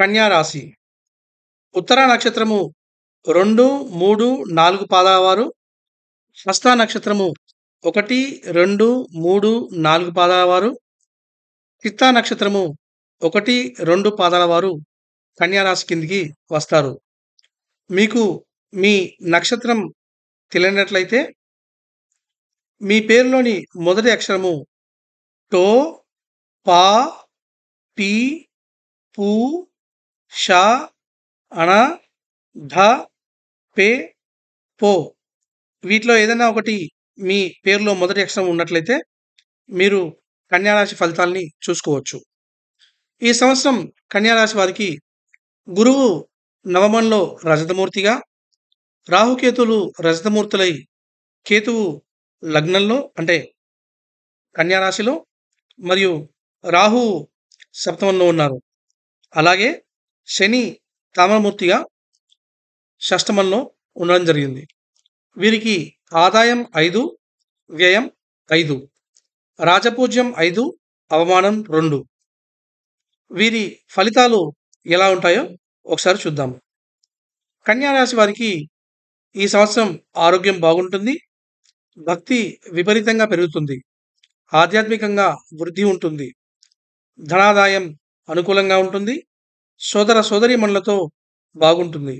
కన్యారాశి ఉత్తర నక్షత్రము రెండు మూడు నాలుగు పాదవారు హస్త నక్షత్రము ఒకటి రెండు మూడు నాలుగు పాదాల వారు చిత్తా నక్షత్రము ఒకటి రెండు పాదాల వారు కన్యారాశి కిందికి వస్తారు మీకు మీ నక్షత్రం తెలియనట్లయితే మీ పేరులోని మొదటి అక్షరము టో పా పీ పూ షా అణ ధ పే పో వీటిలో ఏదైనా ఒకటి మీ పేరులో మొదటి అక్షరం ఉన్నట్లయితే మీరు కన్యారాశి ఫలితాల్ని చూసుకోవచ్చు ఈ సంవత్సరం కన్యారాశి వారికి గురువు నవమంలో రజతమూర్తిగా రాహుకేతులు రజతమూర్తులై కేతువు లగ్నంలో అంటే కన్యారాశిలో మరియు రాహు సప్తమంలో ఉన్నారు అలాగే శని తామరమూర్తిగా షష్టమంలో ఉండడం జరిగింది వీరికి ఆదాయం ఐదు వ్యయం ఐదు రాజపూజ్యం ఐదు అవమానం రెండు వీరి ఫలితాలు ఎలా ఉంటాయో ఒకసారి చూద్దాము కన్యారాశి వారికి ఈ సంవత్సరం ఆరోగ్యం బాగుంటుంది భక్తి విపరీతంగా పెరుగుతుంది ఆధ్యాత్మికంగా వృద్ధి ఉంటుంది ధనాదాయం అనుకూలంగా ఉంటుంది సోదర సోదరీమణులతో బాగుంటుంది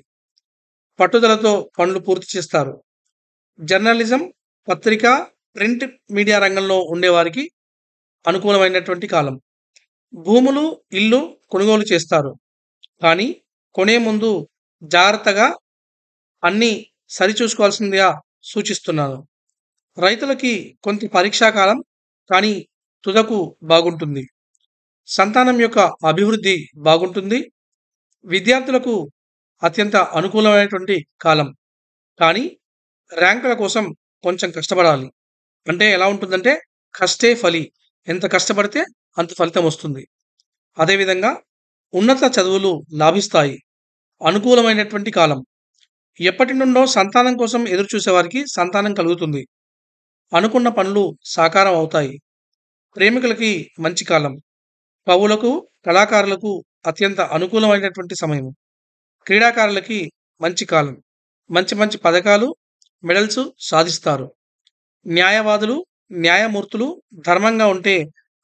పట్టుదలతో పనులు పూర్తి చేస్తారు జర్నలిజం పత్రిక ప్రింట్ మీడియా రంగంలో ఉండేవారికి అనుకూలమైనటువంటి కాలం భూములు ఇల్లు కొనుగోలు చేస్తారు కానీ కొనే ముందు జాగ్రత్తగా అన్నీ సరిచూసుకోవాల్సిందిగా సూచిస్తున్నాను రైతులకి కొంత పరీక్షాకాలం కానీ తుదకు బాగుంటుంది సంతానం యొక్క అభివృద్ధి బాగుంటుంది విద్యార్థులకు అత్యంత అనుకూలమైనటువంటి కాలం కానీ ర్యాంకుల కోసం కొంచెం కష్టపడాలి అంటే ఎలా ఉంటుందంటే కష్టే ఫలి ఎంత కష్టపడితే అంత ఫలితం వస్తుంది అదేవిధంగా ఉన్నత చదువులు లాభిస్తాయి అనుకూలమైనటువంటి కాలం ఎప్పటి నుండో సంతానం కోసం ఎదురు చూసేవారికి సంతానం కలుగుతుంది అనుకున్న పనులు సాకారం అవుతాయి ప్రేమికులకి మంచి కాలం పవులకు కళాకారులకు అత్యంత అనుకూలమైనటువంటి సమయం క్రీడాకారులకి మంచి కాలం మంచి మంచి పథకాలు మెడల్స్ సాధిస్తారు న్యాయవాదులు న్యాయమూర్తులు ధర్మంగా ఉంటే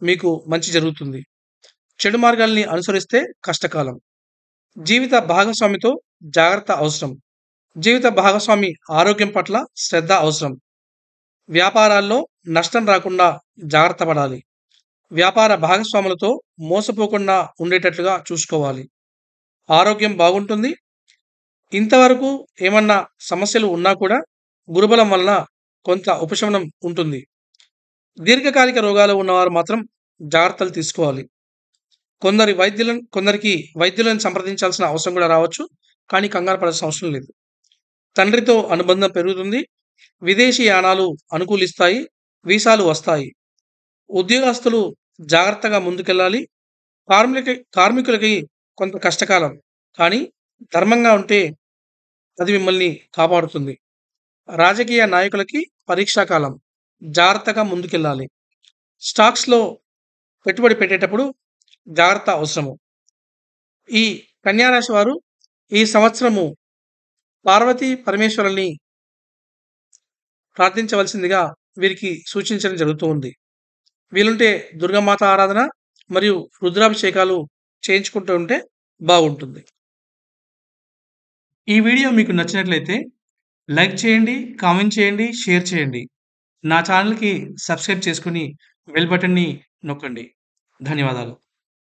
మీకు మంచి జరుగుతుంది చెడు మార్గాల్ని అనుసరిస్తే కష్టకాలం జీవిత భాగస్వామితో జాగ్రత్త అవసరం జీవిత భాగస్వామి ఆరోగ్యం పట్ల శ్రద్ధ అవసరం వ్యాపారాల్లో నష్టం రాకుండా జాగ్రత్త పడాలి వ్యాపార భాగస్వాములతో మోసపోకుండా ఉండేటట్లుగా చూసుకోవాలి ఆరోగ్యం బాగుంటుంది ఇంతవరకు ఏమన్నా సమస్యలు ఉన్నా కూడా గురుబలం వలన కొంత ఉపశమనం ఉంటుంది దీర్ఘకాలిక రోగాలు ఉన్నవారు మాత్రం జాగ్రత్తలు తీసుకోవాలి కొందరి వైద్యులను కొందరికి వైద్యులను సంప్రదించాల్సిన అవసరం కూడా రావచ్చు కానీ కంగారు పడాల్సిన అవసరం లేదు తండ్రితో అనుబంధం పెరుగుతుంది విదేశీ యానాలు అనుకూలిస్తాయి వీసాలు వస్తాయి ఉద్యోగస్తులు జాగ్రత్తగా ముందుకెళ్ళాలి కార్మిక కార్మికులకి కొంత కష్టకాలం కానీ ధర్మంగా ఉంటే అది మిమ్మల్ని కాపాడుతుంది రాజకీయ నాయకులకి పరీక్షాకాలం జాగ్రత్తగా ముందుకెళ్ళాలి స్టాక్స్లో పెట్టుబడి పెట్టేటప్పుడు జాగ్రత్త అవసరము ఈ కన్యారాశి వారు ఈ సంవత్సరము పార్వతీ పరమేశ్వరుల్ని ప్రార్థించవలసిందిగా వీరికి సూచించడం జరుగుతూ ఉంది వీలుంటే దుర్గామాత ఆరాధన మరియు రుద్రాభిషేకాలు చేయించుకుంటూ ఉంటే బాగుంటుంది ఈ వీడియో మీకు నచ్చినట్లయితే లైక్ చేయండి కామెంట్ చేయండి షేర్ చేయండి నా ఛానల్కి సబ్స్క్రైబ్ చేసుకుని బెల్ బటన్ని నొక్కండి ధన్యవాదాలు